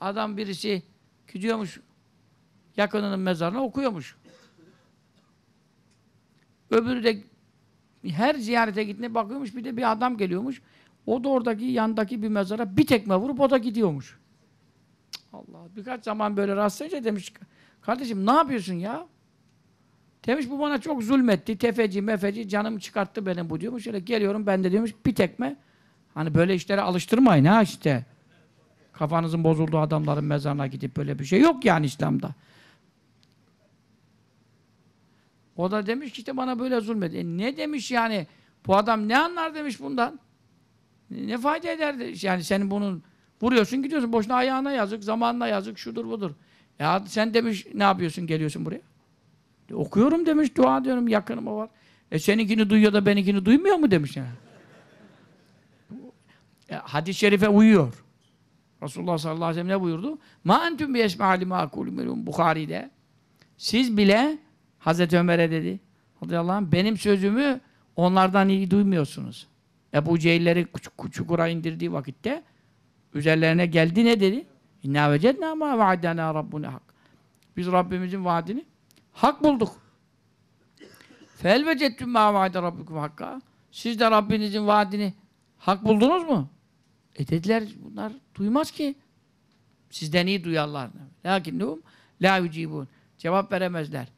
Adam birisi gidiyormuş yakınının mezarına okuyormuş. Öbürü de her ziyarete gittiğinde bakıyormuş bir de bir adam geliyormuş. O da oradaki yandaki bir mezara bir tekme vurup o da gidiyormuş. Allah birkaç zaman böyle rastlayınca demiş kardeşim ne yapıyorsun ya? Demiş bu bana çok zulmetti. Tefeci mefeci canım çıkarttı benim bu diyormuş. Şöyle geliyorum ben de diyormuş bir tekme. Hani böyle işlere alıştırmayın ha işte. Kafanızın bozulduğu adamların mezarına gidip böyle bir şey yok yani İslam'da. O da demiş ki işte bana böyle zulmet. E ne demiş yani? Bu adam ne anlar demiş bundan? E, ne fayda eder? Yani senin bunun vuruyorsun gidiyorsun. Boşuna ayağına yazık, zamanına yazık, şudur budur. Ya e, sen demiş ne yapıyorsun geliyorsun buraya? E, okuyorum demiş, dua diyorum yakınım o var. E seninkini duyuyor da benimkini duymuyor mu demiş yani. E, hadis-i şerife uyuyor. Resulullah sallallahu aleyhi ve sellem ne buyurdu? Ma entüm bi esma halime akulüm Bukhari'de. Siz bile Hazreti Ömer'e dedi. Radıyallahu anh, benim sözümü onlardan iyi duymuyorsunuz. Ebu Cehilleri çukura indirdiği vakitte üzerlerine geldi ne dedi? İnna vecedna ma vaadana rabbuna hak. Biz Rabbimizin vaadini hak bulduk. Fel vecettüm ma vaade rabbukum hakka. Siz de Rabbinizin vaadini hak buldunuz mu? E dediler bunlar duymaz ki. Sizden iyi duyarlar. Lakinnehum la yücibun. Cevap veremezler.